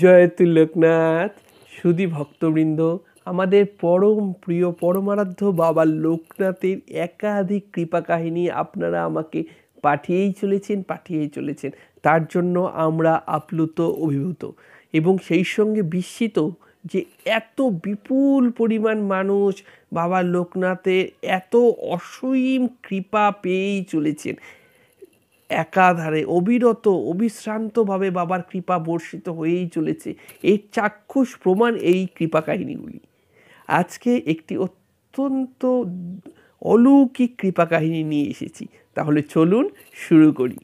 জয় লোকনাথ সুধী ভক্তবৃন্দ আমাদের পরম প্রিয় পরমারাধ্য বাবা লোকনাথের একাধিক কৃপা কাহিনী আপনারা আমাকে পাঠিয়েই চলেছেন পাঠিয়েই চলেছেন তার জন্য আমরা আপ্লুত অভিভূত এবং সেই সঙ্গে বিস্মিত যে এত বিপুল পরিমাণ মানুষ বাবা লোকনাথের এত অসীম কৃপা পেয়েই চলেছেন একাধারে অবিরত অবিশ্রান্তভাবে বাবার কৃপা বর্ষিত হয়েই চলেছে এই চাক্ষুষ প্রমাণ এই কৃপা কাহিনীগুলি আজকে একটি অত্যন্ত অলৌকিক কৃপা কাহিনী নিয়ে এসেছি তাহলে চলুন শুরু করি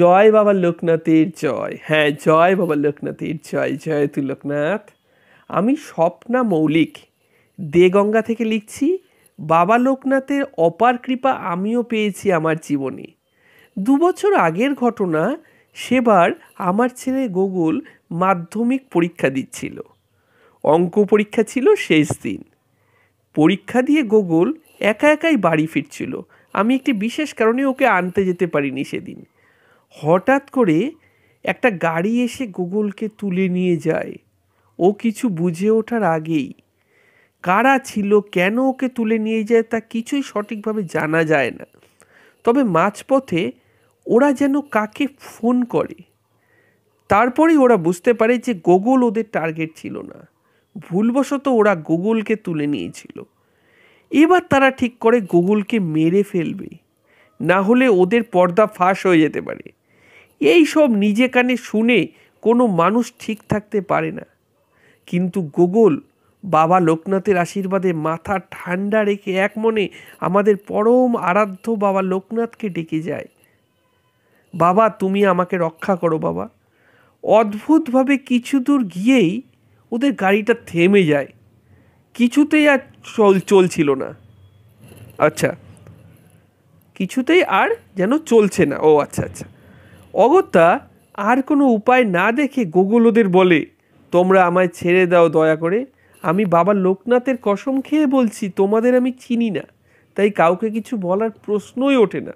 জয় বাবা লোকনাথের জয় হ্যাঁ জয় বাবা লোকনাথের জয় জয় তু লোকনাথ আমি স্বপ্না মৌলিক দে গঙ্গা থেকে লিখছি বাবা লোকনাথের অপার কৃপা আমিও পেয়েছি আমার জীবনে দু বছর আগের ঘটনা সেবার আমার ছেলে গোগুল মাধ্যমিক পরীক্ষা দিচ্ছিল অঙ্ক পরীক্ষা ছিল শেষ দিন পরীক্ষা দিয়ে গোগুল একা একাই বাড়ি ফিরছিল আমি একটি বিশেষ কারণে ওকে আনতে যেতে পারিনি সেদিন হঠাৎ করে একটা গাড়ি এসে গুগলকে তুলে নিয়ে যায় ও কিছু বুঝে ওঠার আগেই কারা ছিল কেন ওকে তুলে নিয়ে যায় তা কিছুই সঠিকভাবে জানা যায় না তবে মাঝপথে ওরা যেন কাকে ফোন করে তারপরেই ওরা বুঝতে পারে যে গুগল ওদের টার্গেট ছিল না ভুলবশত ওরা গুগলকে তুলে নিয়েছিল এবার তারা ঠিক করে গুগলকে মেরে ফেলবে না হলে ওদের পর্দা ফাঁস হয়ে যেতে পারে এই সব নিজে কানে শুনে কোনো মানুষ ঠিক থাকতে পারে না কিন্তু গুগল বাবা লোকনাথের আশীর্বাদে মাথা ঠান্ডা রেখে এক মনে আমাদের পরম আরাধ্য বাবা লোকনাথকে ডেকে যায় বাবা তুমি আমাকে রক্ষা করো বাবা অদ্ভুতভাবে কিছু দূর গিয়েই ওদের গাড়িটা থেমে যায় কিছুতেই আর চল চলছিল না আচ্ছা কিছুতেই আর যেন চলছে না ও আচ্ছা আচ্ছা অগত্যা আর কোনো উপায় না দেখে গোগল ওদের বলে তোমরা আমায় ছেড়ে দাও দয়া করে আমি বাবা লোকনাথের কসম খেয়ে বলছি তোমাদের আমি চিনি না তাই কাউকে কিছু বলার প্রশ্নই ওঠে না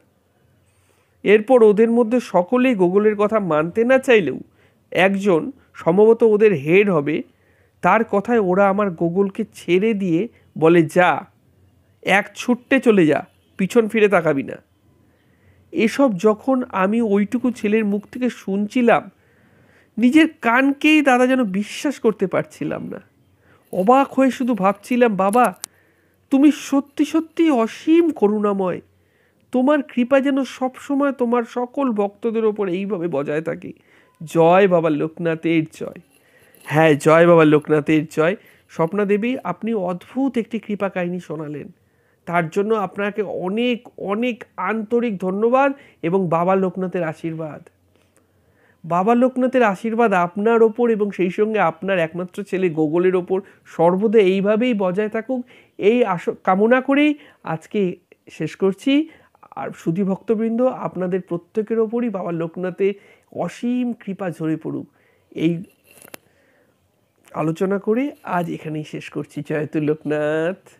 এরপর ওদের মধ্যে সকলেই গুগলের কথা মানতে না চাইলেও একজন সম্ভবত ওদের হেড হবে তার কথায় ওরা আমার গুগলকে ছেড়ে দিয়ে বলে যা এক ছুট্টে চলে যা পিছন ফিরে তাকাবি না এসব যখন আমি ওইটুকু ছেলের মুখ থেকে শুনছিলাম নিজের কানকেই দাদা যেন বিশ্বাস করতে পারছিলাম না অবাক হয়ে শুধু ভাবছিলাম বাবা তুমি সত্যি সত্যি অসীম করুণাময় তোমার কৃপা যেন সবসময় তোমার সকল ভক্তদের ওপর এইভাবে বজায় থাকে জয় বাবা লোকনাথের জয় হ্যাঁ জয় বাবা লোকনাথের জয় স্বপ্না দেবী আপনি অদ্ভুত একটি কৃপা কাহিনী শোনালেন তার জন্য আপনাকে অনেক অনেক আন্তরিক ধন্যবাদ এবং বাবা লোকনাথের আশীর্বাদ বাবা লোকনাথের আশীর্বাদ আপনার ওপর এবং সেই সঙ্গে আপনার একমাত্র ছেলে গোগলের ওপর সর্বদা এইভাবেই বজায় থাকুক এই কামনা করেই আজকে শেষ করছি আর সুধী ভক্তবৃন্দ আপনাদের প্রত্যেকের ওপরই বাবা লোকনাথে অসীম কৃপা ঝরে পড়ুক এই আলোচনা করে আজ এখানেই শেষ করছি জয়তু লোকনাথ